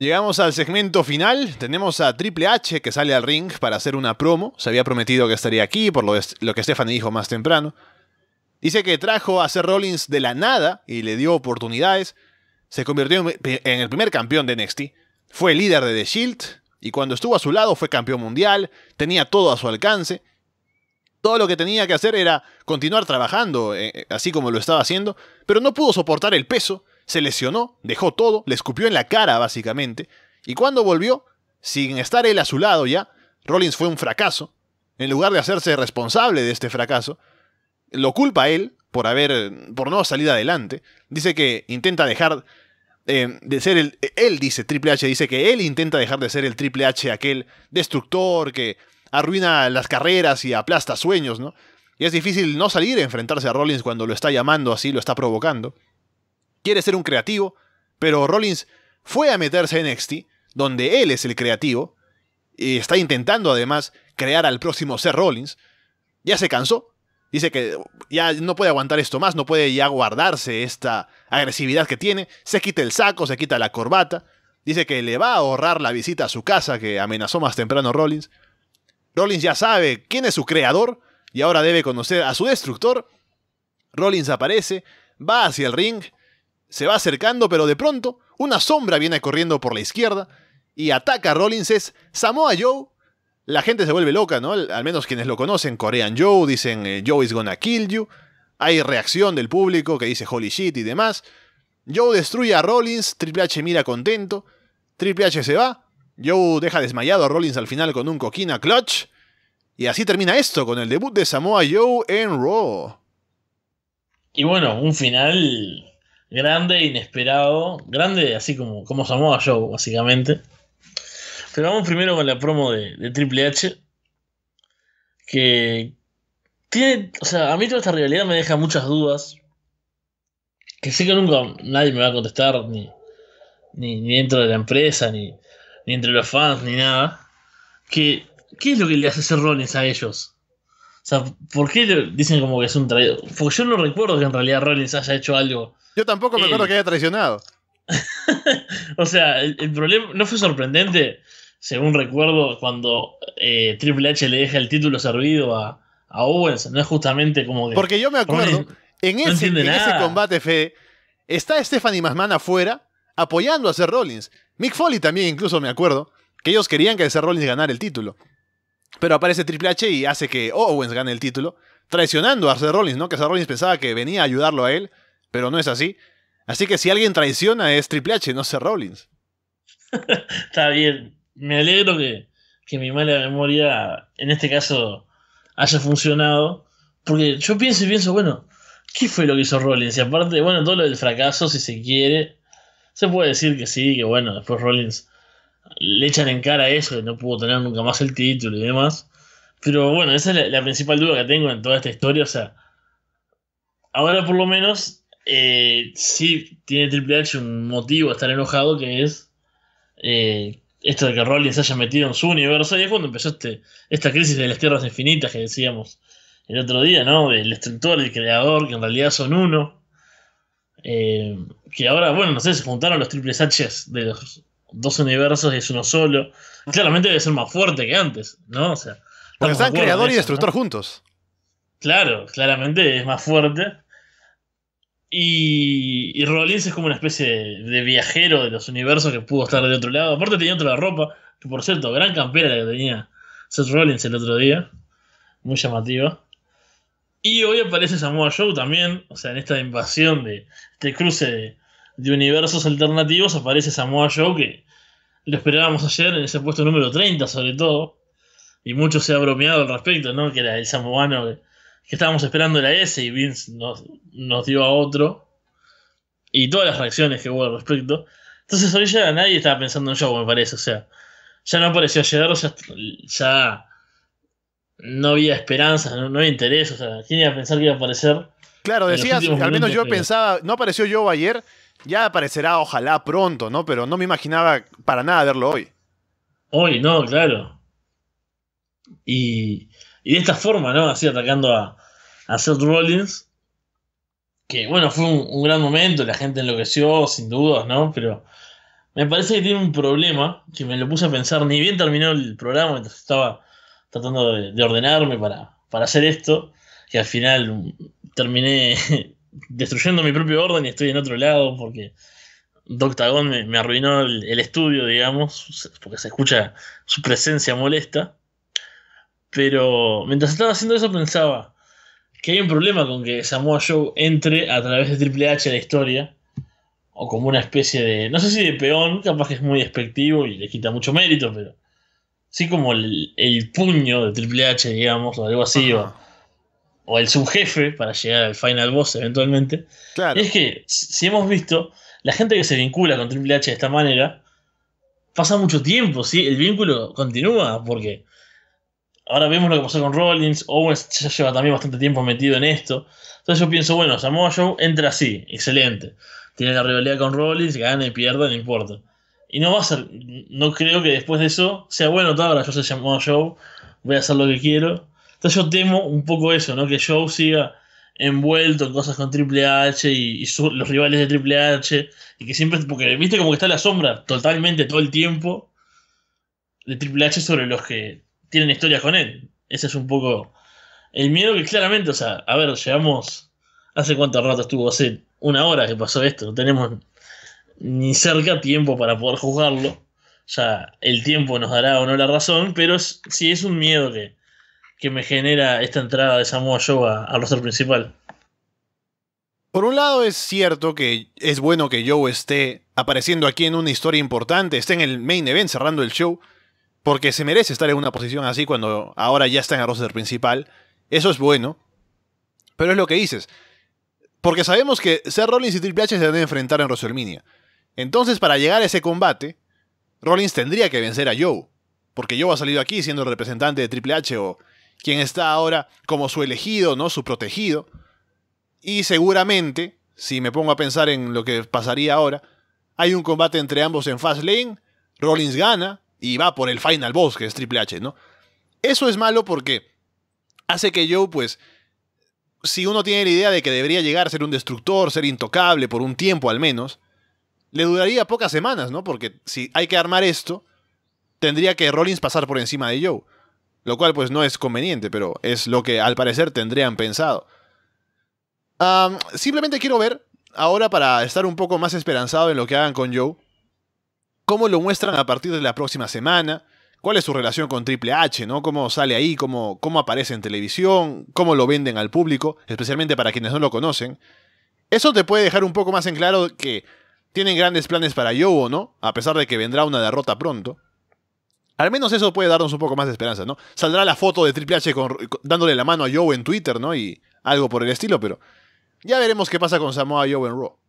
Llegamos al segmento final. Tenemos a Triple H que sale al ring para hacer una promo. Se había prometido que estaría aquí, por lo, que Stephanie dijo más temprano. Dice que trajo a Seth Rollins de la nada y le dio oportunidades. Se convirtió en el primer campeón de NXT. Fue líder de The Shield y cuando estuvo a su lado fue campeón mundial. Tenía todo a su alcance. Todo lo que tenía que hacer era continuar trabajando, eh, eh, así como lo estaba haciendo, pero no pudo soportar el peso se lesionó, dejó todo, le escupió en la cara básicamente, y cuando volvió, sin estar él a su lado ya, Rollins fue un fracaso, en lugar de hacerse responsable de este fracaso, lo culpa él por haber, por no salir adelante, dice que intenta dejar eh, de ser el, él dice, Triple H dice que él intenta dejar de ser el Triple H aquel destructor que arruina las carreras y aplasta sueños, ¿no? Y es difícil no salir a enfrentarse a Rollins cuando lo está llamando así, lo está provocando quiere ser un creativo, pero Rollins fue a meterse en NXT, donde él es el creativo, y está intentando además crear al próximo ser Rollins. Ya se cansó, dice que ya no puede aguantar esto más, no puede ya guardarse esta agresividad que tiene, se quita el saco, se quita la corbata, dice que le va a ahorrar la visita a su casa que amenazó más temprano Rollins. Rollins ya sabe quién es su creador y ahora debe conocer a su destructor. Rollins aparece, va hacia el ring, se va acercando, pero de pronto una sombra viene corriendo por la izquierda y ataca a Rollins. Es Samoa Joe. La gente se vuelve loca, ¿no? Al menos quienes lo conocen, Corean Joe, dicen eh, Joe is gonna kill you. Hay reacción del público que dice holy shit y demás. Joe destruye a Rollins, Triple H mira contento. Triple H se va. Joe deja desmayado a Rollins al final con un coquina clutch. Y así termina esto con el debut de Samoa Joe en Raw. Y bueno, un final grande inesperado. Grande, así como, como a yo básicamente. Pero vamos primero con la promo de, Triple H. Que tiene. O sea, a mí toda esta realidad me deja muchas dudas. Que sé que nunca nadie me va a contestar, ni, dentro de la empresa, ni, ni entre los fans, ni nada. Que, ¿Qué es lo que le hace ser a ellos? O sea, ¿por qué dicen como que es un traidor? Porque yo no recuerdo que en realidad Rollins haya hecho algo. Yo tampoco me acuerdo que haya traicionado. o sea, el, problema no fue sorprendente, según recuerdo, cuando eh, Triple H le deja el título servido a, Owens. No es justamente como que. Porque yo me acuerdo, en, ese, combate, FE está Stephanie Masman afuera apoyando a Seth Rollins. Mick Foley también, incluso me acuerdo, que ellos querían que Seth Rollins ganara el título. Pero aparece Triple H y hace que Owens gane el título, traicionando a Seth Rollins, ¿no? Que Seth Rollins pensaba que venía a ayudarlo a él, pero no es así. Así que si alguien traiciona es Triple H, no Seth Rollins. Está bien. Me alegro que, que mi mala memoria, en este caso, haya funcionado. Porque yo pienso y pienso, bueno, ¿qué fue lo que hizo Rollins? Y aparte, bueno, todo lo del fracaso, si se quiere, se puede decir que sí, que bueno, después Rollins le echan en cara eso, que no pudo tener nunca más el título y demás. Pero bueno, esa es la, principal duda que tengo en toda esta historia. O sea, ahora por lo menos Si eh, sí tiene Triple H un motivo a estar enojado, que es eh, esto de que Rollins se haya metido en su universo. Y es cuando empezó este, esta crisis de las tierras infinitas que decíamos el otro día, ¿no? El destructor y el creador, que en realidad son uno. Eh, que ahora, bueno, no sé, se juntaron los Triple Hs de los dos universos y es uno solo. Claramente debe ser más fuerte que antes, ¿no? O sea, Porque están creador y destructor juntos. Claro, claramente es más fuerte. Y, y Rollins es como una especie de, viajero de los universos que pudo estar de otro lado. Aparte tenía otra ropa, que por cierto, gran campera la que tenía Seth Rollins el otro día. Muy llamativa. Y hoy aparece Samoa Joe también, o sea, en esta invasión de este cruce de de universos alternativos aparece Samoa Joe, que lo esperábamos ayer en ese puesto número 30 sobre todo, y mucho se ha bromeado al respecto, ¿no? Que era el samoano que, estábamos esperando la S y Vince nos, dio a otro, y todas las reacciones que hubo al respecto. Entonces hoy ya nadie estaba pensando en Joe, me parece, o sea, ya no apareció ayer, ya, ya no había esperanza, no, no, había interés, o sea, ¿quién iba a pensar que iba a aparecer? Claro, decías, al menos yo pensaba, no apareció Joe ayer, ya aparecerá, ojalá pronto, ¿no? Pero no me imaginaba para nada verlo hoy. Hoy, no, claro. Y, y de esta forma, ¿no? Así atacando a, a Seth Rollins. Que bueno, fue un, gran momento, la gente enloqueció, sin dudas, ¿no? Pero me parece que tiene un problema, que me lo puse a pensar, ni bien terminó el programa, mientras estaba tratando de, ordenarme para, para hacer esto, que al final terminé destruyendo mi propio orden y estoy en otro lado porque Doctagon me, arruinó el, estudio, digamos, porque se escucha su presencia molesta. Pero mientras estaba haciendo eso pensaba que hay un problema con que Samoa Joe entre a través de Triple H a la historia, o como una especie de, no sé si de peón, capaz que es muy despectivo y le quita mucho mérito, pero sí como el, puño de Triple H, digamos, o algo así, o o el subjefe para llegar al final boss eventualmente. Claro. Es que, si hemos visto, la gente que se vincula con Triple H de esta manera pasa mucho tiempo, ¿sí? El vínculo continúa porque ahora vemos lo que pasó con Rollins, Owens ya lleva también bastante tiempo metido en esto. Entonces yo pienso, bueno, Samoa Joe entra así, excelente. Tiene la rivalidad con Rollins, gana y pierde, no importa. Y no va a ser, no creo que después de eso sea bueno, ahora yo soy Samoa Joe, voy a hacer lo que quiero entonces yo temo un poco eso, ¿no? Que Joe siga envuelto en cosas con Triple H y, los rivales de Triple H. Y que siempre, porque viste como que está la sombra totalmente todo el tiempo de Triple H sobre los que tienen historias con él. Ese es un poco el miedo que claramente, o sea, a ver, llegamos... ¿Hace cuánto rato estuvo? Hace una hora que pasó esto. No tenemos ni cerca tiempo para poder juzgarlo. sea, el tiempo nos dará o no la razón, pero sí es un miedo que, que me genera esta entrada de Samoa Joe a, al roster principal. Por un lado es cierto que es bueno que Joe esté apareciendo aquí en una historia importante, esté en el main event cerrando el show, porque se merece estar en una posición así cuando ahora ya está en el roster principal. Eso es bueno. Pero es lo que dices. Porque sabemos que ser Rollins y Triple H se van enfrentar en WrestleMania. Entonces, para llegar a ese combate, Rollins tendría que vencer a Joe. Porque Joe ha salido aquí siendo el representante de Triple H o quien está ahora como su elegido, ¿no? Su protegido. Y seguramente, si me pongo a pensar en lo que pasaría ahora, hay un combate entre ambos en Fast Lane. Rollins gana y va por el final boss, que es Triple H, ¿no? Eso es malo porque hace que Joe, pues, si uno tiene la idea de que debería llegar a ser un destructor, ser intocable por un tiempo al menos, le duraría pocas semanas, ¿no? Porque si hay que armar esto, tendría que Rollins pasar por encima de Joe. Lo cual pues no es conveniente, pero es lo que al parecer tendrían pensado. simplemente quiero ver, ahora para estar un poco más esperanzado en lo que hagan con Joe, cómo lo muestran a partir de la próxima semana, cuál es su relación con Triple H, ¿no? Cómo sale ahí, cómo, cómo aparece en televisión, cómo lo venden al público, especialmente para quienes no lo conocen. Eso te puede dejar un poco más en claro que tienen grandes planes para Joe o no, a pesar de que vendrá una derrota pronto. Al menos eso puede darnos un poco más de esperanza, ¿no? Saldrá la foto de Triple H con, dándole la mano a Joe en Twitter, ¿no? Y algo por el estilo, pero ya veremos qué pasa con Samoa Joe en Raw.